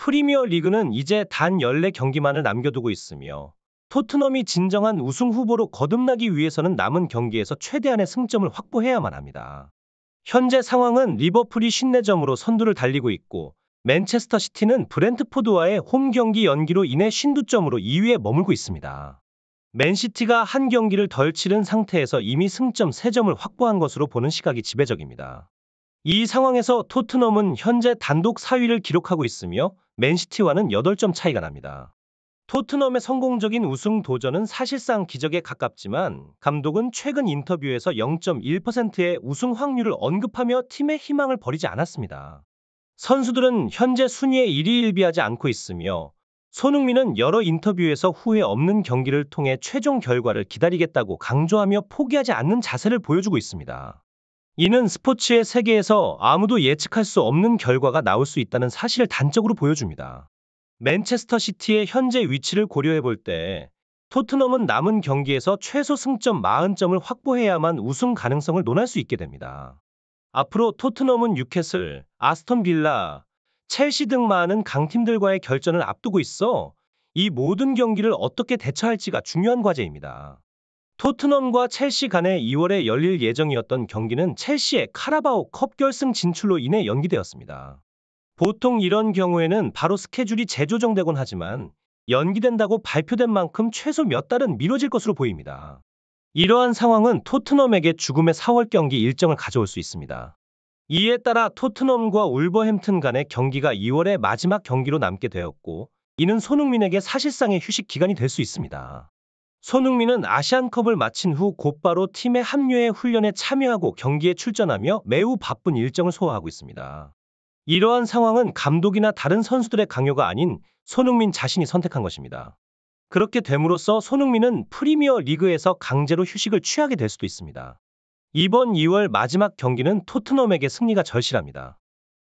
프리미어 리그는 이제 단 14경기만을 남겨두고 있으며 토트넘이 진정한 우승 후보로 거듭나기 위해서는 남은 경기에서 최대한의 승점을 확보해야만 합니다. 현재 상황은 리버풀이 신내점으로 선두를 달리고 있고 맨체스터 시티는 브렌트포드와의 홈 경기 연기로 인해 신두점으로 2위에 머물고 있습니다. 맨시티가 한 경기를 덜 치른 상태에서 이미 승점 3점을 확보한 것으로 보는 시각이 지배적입니다. 이 상황에서 토트넘은 현재 단독 4위를 기록하고 있으며 맨시티와는 8점 차이가 납니다. 토트넘의 성공적인 우승 도전은 사실상 기적에 가깝지만 감독은 최근 인터뷰에서 0.1%의 우승 확률을 언급하며 팀의 희망을 버리지 않았습니다. 선수들은 현재 순위에 1위 1비하지 않고 있으며 손흥민은 여러 인터뷰에서 후회 없는 경기를 통해 최종 결과를 기다리겠다고 강조하며 포기하지 않는 자세를 보여주고 있습니다. 이는 스포츠의 세계에서 아무도 예측할 수 없는 결과가 나올 수 있다는 사실을 단적으로 보여줍니다. 맨체스터 시티의 현재 위치를 고려해 볼 때 토트넘은 남은 경기에서 최소 승점 40점을 확보해야만 우승 가능성을 논할 수 있게 됩니다. 앞으로 토트넘은 뉴캐슬, 아스톤 빌라, 첼시 등 많은 강팀들과의 결전을 앞두고 있어 이 모든 경기를 어떻게 대처할지가 중요한 과제입니다. 토트넘과 첼시 간의 2월에 열릴 예정이었던 경기는 첼시의 카라바오 컵 결승 진출로 인해 연기되었습니다. 보통 이런 경우에는 바로 스케줄이 재조정되곤 하지만 연기된다고 발표된 만큼 최소 몇 달은 미뤄질 것으로 보입니다. 이러한 상황은 토트넘에게 죽음의 4월 경기 일정을 가져올 수 있습니다. 이에 따라 토트넘과 울버햄튼 간의 경기가 2월의 마지막 경기로 남게 되었고 이는 손흥민에게 사실상의 휴식 기간이 될 수 있습니다. 손흥민은 아시안컵을 마친 후 곧바로 팀의 합류해 훈련에 참여하고 경기에 출전하며 매우 바쁜 일정을 소화하고 있습니다. 이러한 상황은 감독이나 다른 선수들의 강요가 아닌 손흥민 자신이 선택한 것입니다. 그렇게 됨으로써 손흥민은 프리미어 리그에서 강제로 휴식을 취하게 될 수도 있습니다. 이번 2월 마지막 경기는 토트넘에게 승리가 절실합니다.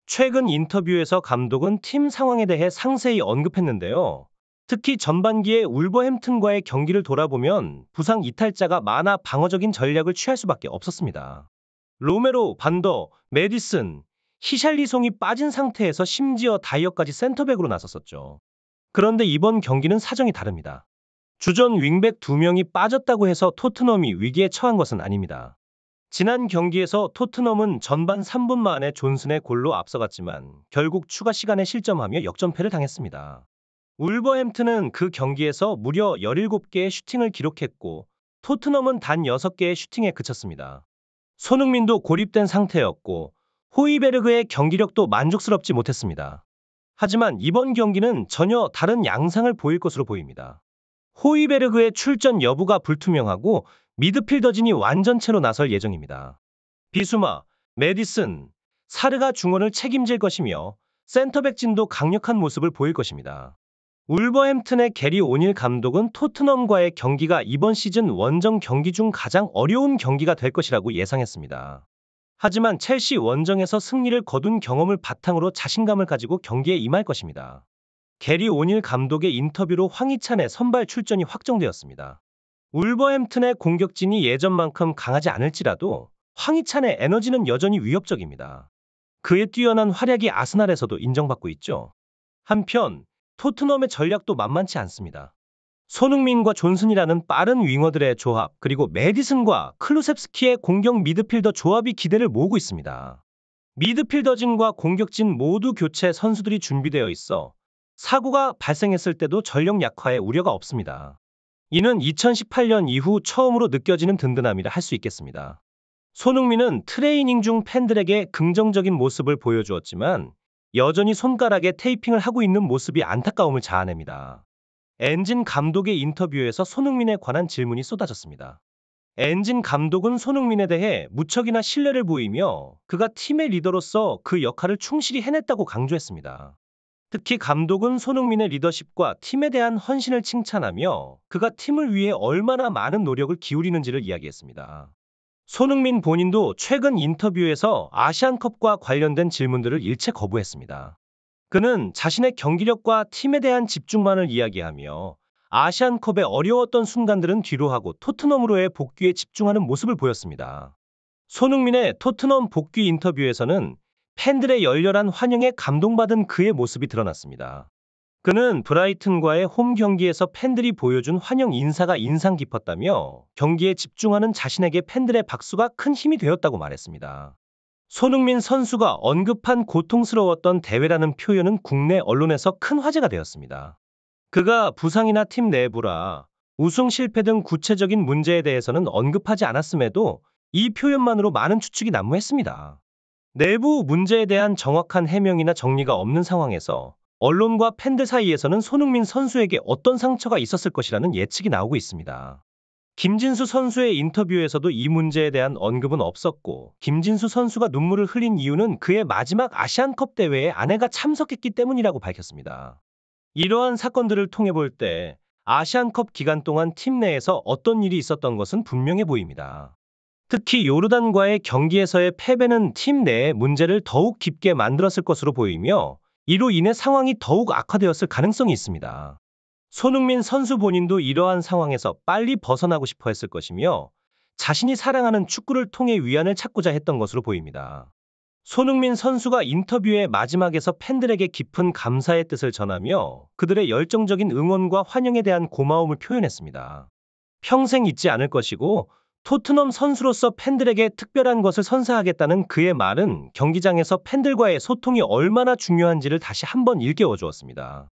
최근 인터뷰에서 감독은 팀 상황에 대해 상세히 언급했는데요. 특히 전반기에 울버햄튼과의 경기를 돌아보면 부상 이탈자가 많아 방어적인 전략을 취할 수밖에 없었습니다. 로메로, 반더, 메디슨, 히샬리송이 빠진 상태에서 심지어 다이어까지 센터백으로 나섰었죠. 그런데 이번 경기는 사정이 다릅니다. 주전 윙백 두명이 빠졌다고 해서 토트넘이 위기에 처한 것은 아닙니다. 지난 경기에서 토트넘은 전반 3분 만에 존슨의 골로 앞서갔지만 결국 추가 시간에 실점하며 역전패를 당했습니다. 울버햄튼은 그 경기에서 무려 17개의 슈팅을 기록했고 토트넘은 단 6개의 슈팅에 그쳤습니다. 손흥민도 고립된 상태였고 호이베르그의 경기력도 만족스럽지 못했습니다. 하지만 이번 경기는 전혀 다른 양상을 보일 것으로 보입니다. 호이베르그의 출전 여부가 불투명하고 미드필더진이 완전체로 나설 예정입니다. 비수마, 메디슨, 사르가 중원을 책임질 것이며 센터백진도 강력한 모습을 보일 것입니다. 울버햄튼의 게리 오닐 감독은 토트넘과의 경기가 이번 시즌 원정 경기 중 가장 어려운 경기가 될 것이라고 예상했습니다. 하지만 첼시 원정에서 승리를 거둔 경험을 바탕으로 자신감을 가지고 경기에 임할 것입니다. 게리 오닐 감독의 인터뷰로 황희찬의 선발 출전이 확정되었습니다. 울버햄튼의 공격진이 예전만큼 강하지 않을지라도 황희찬의 에너지는 여전히 위협적입니다. 그의 뛰어난 활약이 아스날에서도 인정받고 있죠. 한편 토트넘의 전략도 만만치 않습니다. 손흥민과 존슨이라는 빠른 윙어들의 조합, 그리고 메디슨과 클루셉스키의 공격 미드필더 조합이 기대를 모으고 있습니다. 미드필더진과 공격진 모두 교체 선수들이 준비되어 있어 사고가 발생했을 때도 전력 약화에 우려가 없습니다. 이는 2018년 이후 처음으로 느껴지는 든든함이라 할 수 있겠습니다. 손흥민은 트레이닝 중 팬들에게 긍정적인 모습을 보여주었지만 여전히 손가락에 테이핑을 하고 있는 모습이 안타까움을 자아냅니다. 엔진 감독의 인터뷰에서 손흥민에 관한 질문이 쏟아졌습니다. 엔진 감독은 손흥민에 대해 무척이나 신뢰를 보이며 그가 팀의 리더로서 그 역할을 충실히 해냈다고 강조했습니다. 특히 감독은 손흥민의 리더십과 팀에 대한 헌신을 칭찬하며 그가 팀을 위해 얼마나 많은 노력을 기울이는지를 이야기했습니다. 손흥민 본인도 최근 인터뷰에서 아시안컵과 관련된 질문들을 일체 거부했습니다. 그는 자신의 경기력과 팀에 대한 집중만을 이야기하며 아시안컵에 어려웠던 순간들은 뒤로하고 토트넘으로의 복귀에 집중하는 모습을 보였습니다. 손흥민의 토트넘 복귀 인터뷰에서는 팬들의 열렬한 환영에 감동받은 그의 모습이 드러났습니다. 그는 브라이튼과의 홈 경기에서 팬들이 보여준 환영 인사가 인상 깊었다며 경기에 집중하는 자신에게 팬들의 박수가 큰 힘이 되었다고 말했습니다. 손흥민 선수가 언급한 고통스러웠던 대회라는 표현은 국내 언론에서 큰 화제가 되었습니다. 그가 부상이나 팀 내부라 우승 실패 등 구체적인 문제에 대해서는 언급하지 않았음에도 이 표현만으로 많은 추측이 난무했습니다. 내부 문제에 대한 정확한 해명이나 정리가 없는 상황에서 언론과 팬들 사이에서는 손흥민 선수에게 어떤 상처가 있었을 것이라는 예측이 나오고 있습니다. 김진수 선수의 인터뷰에서도 이 문제에 대한 언급은 없었고 김진수 선수가 눈물을 흘린 이유는 그의 마지막 아시안컵 대회에 아내가 참석했기 때문이라고 밝혔습니다. 이러한 사건들을 통해 볼 때 아시안컵 기간 동안 팀 내에서 어떤 일이 있었던 것은 분명해 보입니다. 특히 요르단과의 경기에서의 패배는 팀내에 문제를 더욱 깊게 만들었을 것으로 보이며 이로 인해 상황이 더욱 악화되었을 가능성이 있습니다. 손흥민 선수 본인도 이러한 상황에서 빨리 벗어나고 싶어 했을 것이며 자신이 사랑하는 축구를 통해 위안을 찾고자 했던 것으로 보입니다. 손흥민 선수가 인터뷰의 마지막에서 팬들에게 깊은 감사의 뜻을 전하며 그들의 열정적인 응원과 환영에 대한 고마움을 표현했습니다. 평생 잊지 않을 것이고 토트넘 선수로서 팬들에게 특별한 것을 선사하겠다는 그의 말은 경기장에서 팬들과의 소통이 얼마나 중요한지를 다시 한번 일깨워 주었습니다.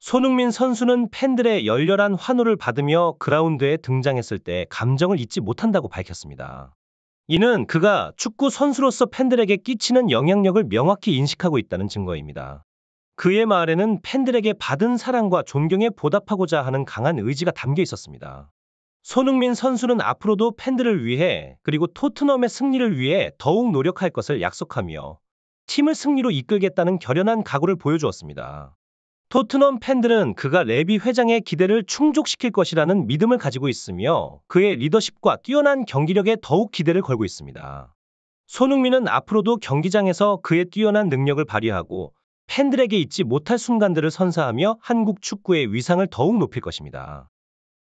손흥민 선수는 팬들의 열렬한 환호를 받으며 그라운드에 등장했을 때 감정을 잊지 못한다고 밝혔습니다. 이는 그가 축구 선수로서 팬들에게 끼치는 영향력을 명확히 인식하고 있다는 증거입니다. 그의 말에는 팬들에게 받은 사랑과 존경에 보답하고자 하는 강한 의지가 담겨 있었습니다. 손흥민 선수는 앞으로도 팬들을 위해 그리고 토트넘의 승리를 위해 더욱 노력할 것을 약속하며 팀을 승리로 이끌겠다는 결연한 각오를 보여주었습니다. 토트넘 팬들은 그가 레비 회장의 기대를 충족시킬 것이라는 믿음을 가지고 있으며 그의 리더십과 뛰어난 경기력에 더욱 기대를 걸고 있습니다. 손흥민은 앞으로도 경기장에서 그의 뛰어난 능력을 발휘하고 팬들에게 잊지 못할 순간들을 선사하며 한국 축구의 위상을 더욱 높일 것입니다.